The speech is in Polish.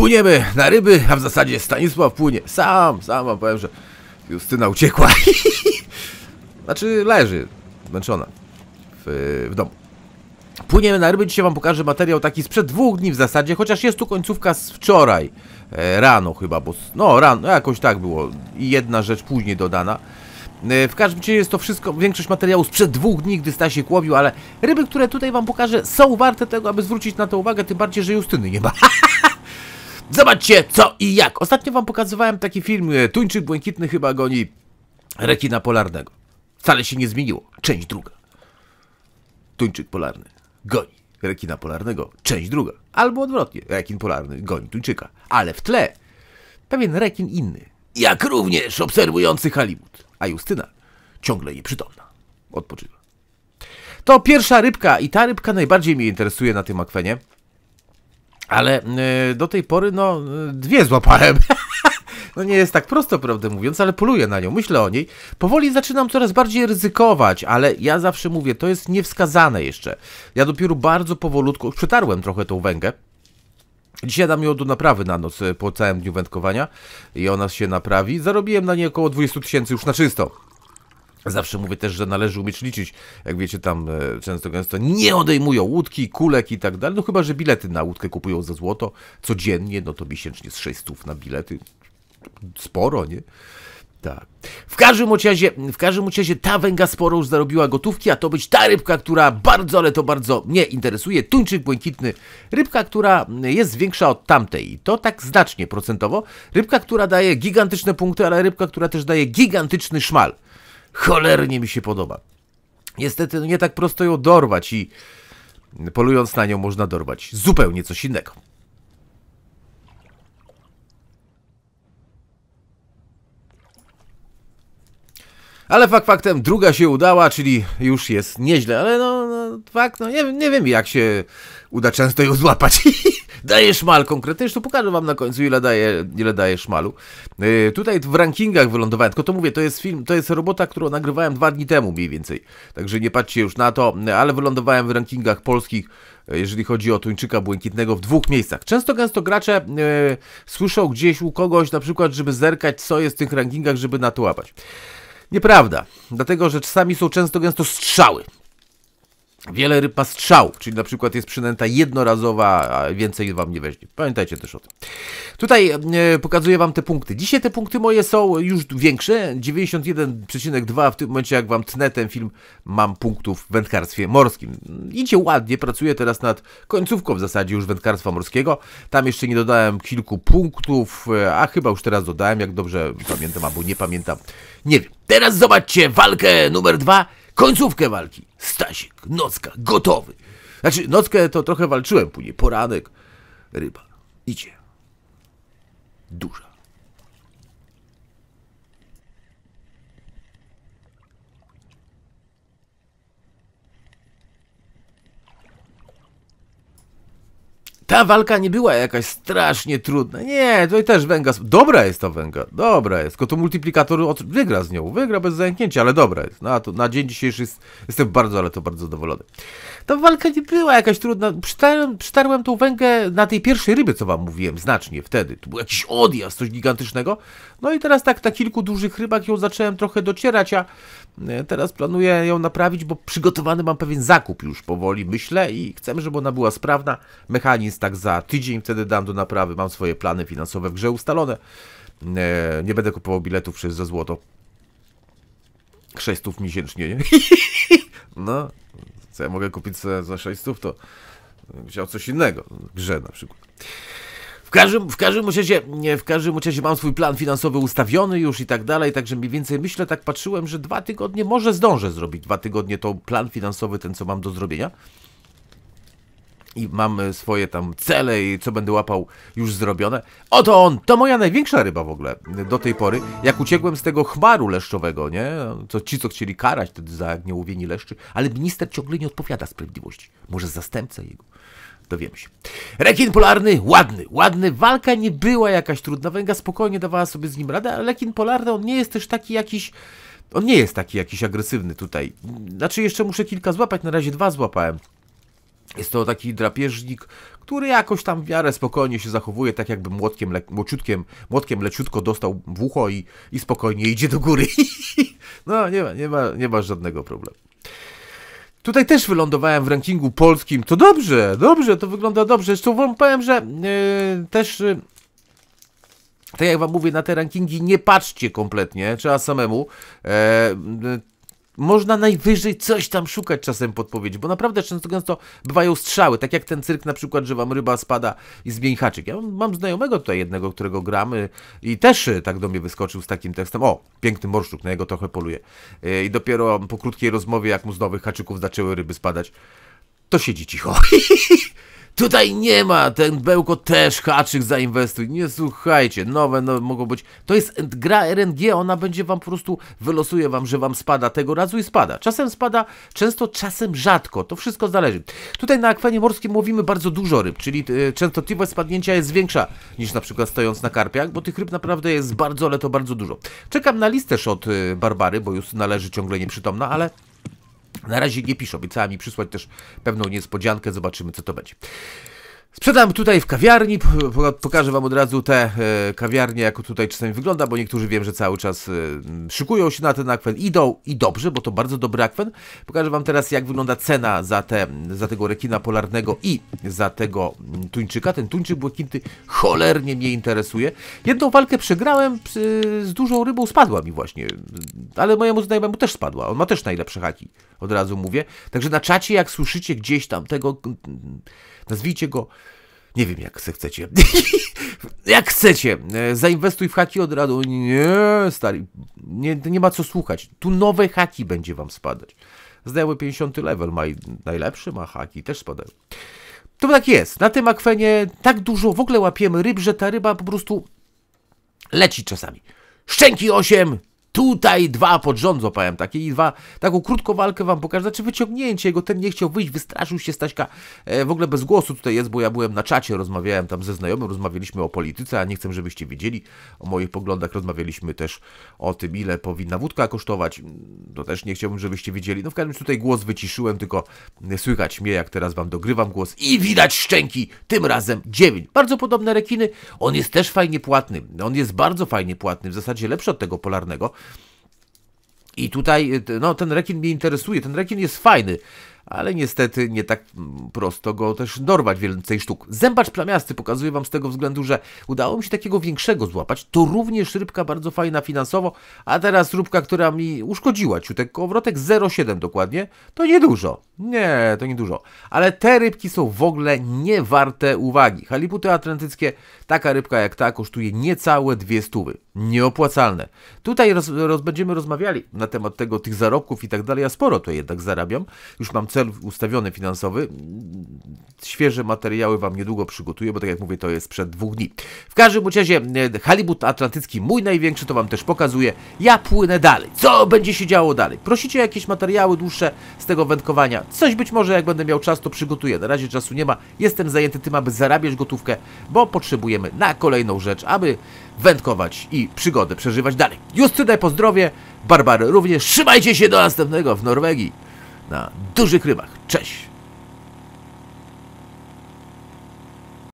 płyniemy na ryby, a w zasadzie Stanisław płynie sam, sam wam powiem, że Justyna uciekła. znaczy leży, zmęczona w, w domu. Płyniemy na ryby, dzisiaj wam pokażę materiał taki sprzed dwóch dni w zasadzie, chociaż jest tu końcówka z wczoraj e, rano chyba, bo no rano, no, jakoś tak było i jedna rzecz później dodana. E, w każdym razie jest to wszystko, większość materiału sprzed dwóch dni, gdy Stasiek łowił, ale ryby, które tutaj wam pokażę są warte tego, aby zwrócić na to uwagę, tym bardziej, że Justyny nie ma. Zobaczcie co i jak. Ostatnio wam pokazywałem taki film, e, Tuńczyk Błękitny chyba goni rekina polarnego. Wcale się nie zmieniło. Część druga. Tuńczyk polarny goni rekina polarnego. Część druga. Albo odwrotnie. Rekin polarny goni Tuńczyka. Ale w tle pewien rekin inny. Jak również obserwujący Hollywood. A Justyna ciągle nieprzytomna. Odpoczywa. To pierwsza rybka i ta rybka najbardziej mnie interesuje na tym akwenie. Ale y, do tej pory, no, y, dwie złapałem. No nie jest tak prosto, prawdę mówiąc, ale poluję na nią, myślę o niej. Powoli zaczynam coraz bardziej ryzykować, ale ja zawsze mówię, to jest niewskazane jeszcze. Ja dopiero bardzo powolutku, przetarłem trochę tą węgę, Dzisiaj dam ją do naprawy na noc y, po całym dniu wędkowania i ona się naprawi. Zarobiłem na niej około 20 tysięcy już na czysto. Zawsze mówię też, że należy umieć liczyć. Jak wiecie, tam e, często gęsto nie odejmują łódki, kulek i tak dalej. No chyba, że bilety na łódkę kupują za złoto codziennie, no to miesięcznie z 600 na bilety. Sporo, nie? Tak. W każdym razie, w każdym razie ta węga sporo już zarobiła gotówki, a to być ta rybka, która bardzo, ale to bardzo mnie interesuje. Tuńczyk błękitny. Rybka, która jest większa od tamtej. I to tak znacznie procentowo. Rybka, która daje gigantyczne punkty, ale rybka, która też daje gigantyczny szmal cholernie mi się podoba. Niestety no nie tak prosto ją dorwać i polując na nią można dorwać zupełnie coś innego. Ale fakt faktem, druga się udała, czyli już jest nieźle, ale no, no fakt, no nie, nie wiem jak się uda często ją złapać. daje szmal konkretnie, jeszcze tu pokażę wam na końcu ile daje, ile daje szmalu. Yy, tutaj w rankingach wylądowałem, tylko to mówię, to jest film, to jest robota, którą nagrywałem dwa dni temu mniej więcej. Także nie patrzcie już na to, ale wylądowałem w rankingach polskich e, jeżeli chodzi o Tuńczyka Błękitnego w dwóch miejscach. Często gęsto gracze yy, słyszą gdzieś u kogoś na przykład, żeby zerkać co jest w tych rankingach, żeby na to łapać. Nieprawda, dlatego że czasami są często gęsto strzały. Wiele ryb strzał, czyli na przykład jest przynęta jednorazowa, a więcej wam nie weźmie. Pamiętajcie też o tym. Tutaj e, pokazuję wam te punkty. Dzisiaj te punkty moje są już większe, 91,2 w tym momencie jak wam tnę ten film, mam punktów w wędkarstwie morskim. Idzie ładnie, pracuję teraz nad końcówką w zasadzie już wędkarstwa morskiego. Tam jeszcze nie dodałem kilku punktów, e, a chyba już teraz dodałem, jak dobrze pamiętam albo nie pamiętam. Nie wiem. Teraz zobaczcie walkę numer dwa Końcówkę walki. Stasik, nocka, gotowy. Znaczy, nockę to trochę walczyłem później. Poranek, ryba. Idzie. Duża. ta walka nie była jakaś strasznie trudna. Nie, tutaj też węga. Dobra jest ta węga, dobra jest. Tylko to multiplikator od... wygra z nią, wygra bez zajęknięcia, ale dobra jest. Na, to, na dzień dzisiejszy jest, jestem bardzo, ale to bardzo zadowolony. Ta walka nie była jakaś trudna. Przytarłem, przytarłem tą węgę na tej pierwszej ryby, co wam mówiłem, znacznie wtedy. To był jakiś odjazd, coś gigantycznego. No i teraz tak na kilku dużych rybach ją zacząłem trochę docierać, a e, teraz planuję ją naprawić, bo przygotowany mam pewien zakup już powoli, myślę, i chcemy, żeby ona była sprawna. Mechanizm tak za tydzień wtedy dam do naprawy, mam swoje plany finansowe w grze ustalone. E, nie będę kupował biletów przez za złoto. 600 miesięcznie, nie? No, co ja mogę kupić za 600, to chciał coś innego, grze na przykład. W każdym, w każdym razie, nie, w każdym razie mam swój plan finansowy ustawiony już i tak dalej, także mniej więcej myślę, tak patrzyłem, że dwa tygodnie, może zdążę zrobić dwa tygodnie to plan finansowy, ten co mam do zrobienia i mam e, swoje tam cele i co będę łapał już zrobione. Oto on, to moja największa ryba w ogóle e, do tej pory. Jak uciekłem z tego chmaru leszczowego, nie? Co, ci, co chcieli karać wtedy za niełowieni leszczy, ale minister ciągle nie odpowiada sprawiedliwości. Może zastępca jego. Dowiemy się. Rekin polarny, ładny, ładny. Walka nie była jakaś trudna. Węga spokojnie dawała sobie z nim radę, ale rekin polarny, on nie jest też taki jakiś... On nie jest taki jakiś agresywny tutaj. Znaczy jeszcze muszę kilka złapać, na razie dwa złapałem. Jest to taki drapieżnik, który jakoś tam w miarę spokojnie się zachowuje, tak jakby młotkiem, le, młociutkiem, młotkiem leciutko dostał w ucho i, i spokojnie idzie do góry. no, nie ma, nie, ma, nie ma żadnego problemu. Tutaj też wylądowałem w rankingu polskim. To dobrze, dobrze, to wygląda dobrze. Zresztą wam powiem, że yy, też... Yy, tak jak wam mówię, na te rankingi nie patrzcie kompletnie, trzeba samemu. Yy, można najwyżej coś tam szukać czasem podpowiedzi, bo naprawdę często gęsto bywają strzały, tak jak ten cyrk na przykład, że wam ryba spada i zmień haczyk. Ja mam znajomego tutaj jednego, którego gramy i też y, tak do mnie wyskoczył z takim tekstem, o, piękny morszczuk, na jego trochę poluje. Y, I dopiero po krótkiej rozmowie, jak mu z nowych haczyków zaczęły ryby spadać, to siedzi cicho. Tutaj nie ma, ten Bełko też haczyk zainwestuj. Nie słuchajcie, nowe, nowe mogą być. To jest gra RNG, ona będzie wam po prostu, wylosuje wam, że wam spada tego razu i spada. Czasem spada, często, czasem rzadko, to wszystko zależy. Tutaj na akwenie morskim mówimy bardzo dużo ryb, czyli y, częstotliwość spadnięcia jest większa niż na przykład stojąc na karpiach, bo tych ryb naprawdę jest bardzo, ale to bardzo dużo. Czekam na listę od y, e, Barbary, bo już należy ciągle nieprzytomna, ale na razie nie piszą, obiecała mi przysłać też pewną niespodziankę, zobaczymy co to będzie. Sprzedam tutaj w kawiarni, pokażę wam od razu te e, kawiarnie, jak tutaj czasami wygląda, bo niektórzy wiem, że cały czas e, szykują się na ten akwen, idą i dobrze, bo to bardzo dobry akwen. Pokażę wam teraz, jak wygląda cena za, te, za tego rekina polarnego i za tego mm, tuńczyka. Ten tuńczyk błękity cholernie mnie interesuje. Jedną walkę przegrałem z dużą rybą, spadła mi właśnie, ale mojemu znajomemu też spadła, on ma też najlepsze haki, od razu mówię. Także na czacie, jak słyszycie gdzieś tam tego, mm, nazwijcie go nie wiem, jak chcecie. jak chcecie. E, zainwestuj w haki od razu. Nie, stary. Nie, nie ma co słuchać. Tu nowe haki będzie wam spadać. Zdejmę 50 level. Ma najlepszy ma haki. Też spadają. To tak jest. Na tym akwenie tak dużo w ogóle łapiemy ryb, że ta ryba po prostu leci czasami. Szczęki 8, Tutaj dwa pod rząd złapałem takie i dwa, taką krótką walkę wam pokażę, znaczy wyciągnięcie go, ten nie chciał wyjść, wystraszył się Staśka, e, w ogóle bez głosu tutaj jest, bo ja byłem na czacie, rozmawiałem tam ze znajomym, rozmawialiśmy o polityce, a nie chcę, żebyście wiedzieli o moich poglądach, rozmawialiśmy też o tym, ile powinna wódka kosztować, to też nie chciałbym, żebyście widzieli. No w każdym razie tutaj głos wyciszyłem, tylko słychać mnie, jak teraz wam dogrywam głos i widać szczęki, tym razem 9. Bardzo podobne rekiny, on jest też fajnie płatny, on jest bardzo fajnie płatny, w zasadzie lepszy od tego polarnego. I tutaj, y, no ten rekin mnie interesuje, ten rekin jest fajny, ale niestety nie tak prosto go też dorwać więcej sztuk. Zębacz plamiasty pokazuję Wam z tego względu, że udało mi się takiego większego złapać. To również rybka bardzo fajna finansowo, a teraz rybka, która mi uszkodziła ciutek, kołowrotek 0,7 dokładnie, to niedużo. Nie, to niedużo. Ale te rybki są w ogóle niewarte uwagi. Haliputy atlantyckie, taka rybka jak ta kosztuje niecałe dwie stówy. Nieopłacalne. Tutaj roz, roz, będziemy rozmawiali na temat tego, tych zarobków i tak dalej. Ja sporo to jednak zarabiam. Już mam cel cel ustawiony finansowy. Świeże materiały Wam niedługo przygotuję, bo tak jak mówię, to jest przed dwóch dni. W każdym razie e, halibut atlantycki, mój największy, to Wam też pokazuję. Ja płynę dalej. Co będzie się działo dalej? Prosicie o jakieś materiały dłuższe z tego wędkowania. Coś być może, jak będę miał czas, to przygotuję. Na razie czasu nie ma. Jestem zajęty tym, aby zarabiać gotówkę, bo potrzebujemy na kolejną rzecz, aby wędkować i przygodę przeżywać dalej. Justynę pozdrowie, Barbary również. Trzymajcie się do następnego w Norwegii na dużych rybach. Cześć!